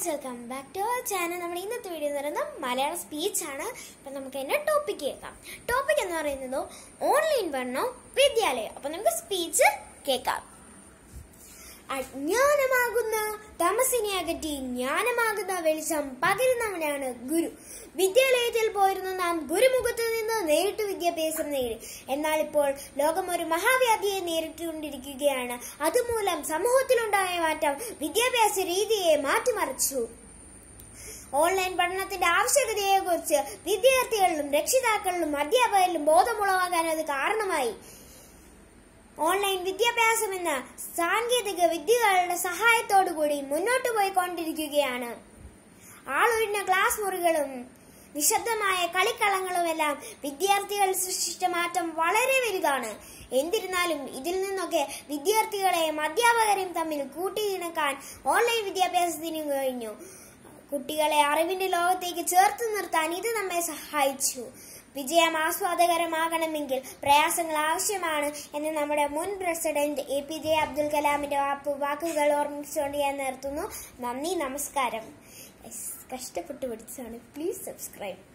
guys welcome back to our channel നമ്മുടെ ഇന്നത്തെ video എന്ന് പറയുന്നത് മലയാള സ്പീച്ച് ആണ് അപ്പം നമുക്ക് എന്നെ ടോപ്പിക് കേൾക്കാം ടോപ്പിക് എന്ന് പറയുന്നത് ഓൺലൈൻ പഠനം വിദ്യാലയം അപ്പം നമുക്ക് സ്പീച്ച് കേൾക്കാം അജ്ഞാനമാകുന്ന തമസിനെ അകറ്റി ജ്ഞാനമാകുന്ന വെളിച്ചം പകരുന്നവനാണ് ഗുരു വിദ്യാലയത്തിൽ പോയിരുന്ന നാം ഗുരുമുഖത്ത് നിന്ന് നേരിട്ട് വിദ്യാഭ്യാസം നേടി എന്നാൽ ഇപ്പോൾ ലോകം ഒരു മഹാവ്യാധിയെ നേരിട്ടുകൊണ്ടിരിക്കുകയാണ് അതുമൂലം സമൂഹത്തിലുണ്ടായ മാറ്റം വിദ്യാഭ്യാസ രീതിയെ മാറ്റിമറിച്ചു ഓൺലൈൻ പഠനത്തിന്റെ ആവശ്യകതയെക്കുറിച്ച് വിദ്യാർത്ഥികളിലും രക്ഷിതാക്കളിലും അധ്യാപകരിലും ബോധമുളവാകാൻ അത് കാരണമായി ഓൺലൈൻ വിദ്യാഭ്യാസം എന്ന സാങ്കേതിക വിദ്യകളുടെ കൂടി മുന്നോട്ടു പോയിക്കൊണ്ടിരിക്കുകയാണ് ആളൊഴിഞ്ഞ ക്ലാസ് മുറികളും നിശബ്ദമായ കളിക്കളങ്ങളുമെല്ലാം വിദ്യാർത്ഥികൾ സൃഷ്ടിച്ച മാറ്റം വളരെ വലുതാണ് എന്നിരുന്നാലും ഇതിൽ നിന്നൊക്കെ വിദ്യാർത്ഥികളെയും അധ്യാപകരെയും തമ്മിൽ കൂട്ടിയിണക്കാൻ ഓൺലൈൻ വിദ്യാഭ്യാസത്തിന് കഴിഞ്ഞു കുട്ടികളെ അറിവിന്റെ ലോകത്തേക്ക് ചേർത്ത് നിർത്താൻ ഇത് നമ്മെ സഹായിച്ചു വിജയം ആസ്വാദകരമാകണമെങ്കിൽ പ്രയാസങ്ങൾ ആവശ്യമാണ് എന്ന് നമ്മുടെ മുൻ president A P J Abdul കലാമിന്റെ വാക്കുകൾ ഓർമ്മിച്ചുകൊണ്ട് ഞാൻ നിർത്തുന്നു നന്ദി നമസ്കാരം കഷ്ടപ്പെട്ട് പഠിച്ചാണ് പ്ലീസ് സബ്സ്ക്രൈബ്